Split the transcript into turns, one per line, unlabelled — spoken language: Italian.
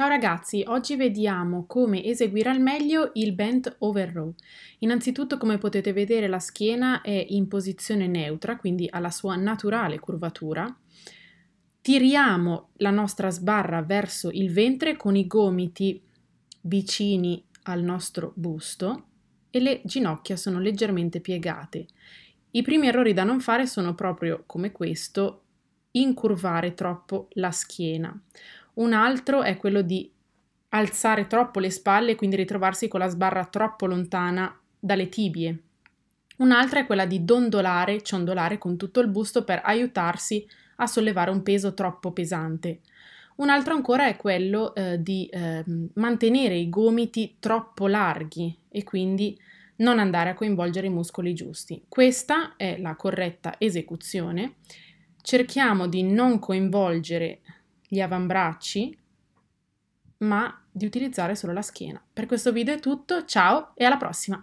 Ciao ragazzi, oggi vediamo come eseguire al meglio il bent over row. Innanzitutto come potete vedere la schiena è in posizione neutra, quindi ha la sua naturale curvatura. Tiriamo la nostra sbarra verso il ventre con i gomiti vicini al nostro busto e le ginocchia sono leggermente piegate. I primi errori da non fare sono proprio come questo, incurvare troppo la schiena un altro è quello di alzare troppo le spalle e quindi ritrovarsi con la sbarra troppo lontana dalle tibie. Un'altra è quella di dondolare, ciondolare con tutto il busto per aiutarsi a sollevare un peso troppo pesante. Un altro ancora è quello eh, di eh, mantenere i gomiti troppo larghi e quindi non andare a coinvolgere i muscoli giusti. Questa è la corretta esecuzione. Cerchiamo di non coinvolgere gli avambracci, ma di utilizzare solo la schiena. Per questo video è tutto, ciao e alla prossima!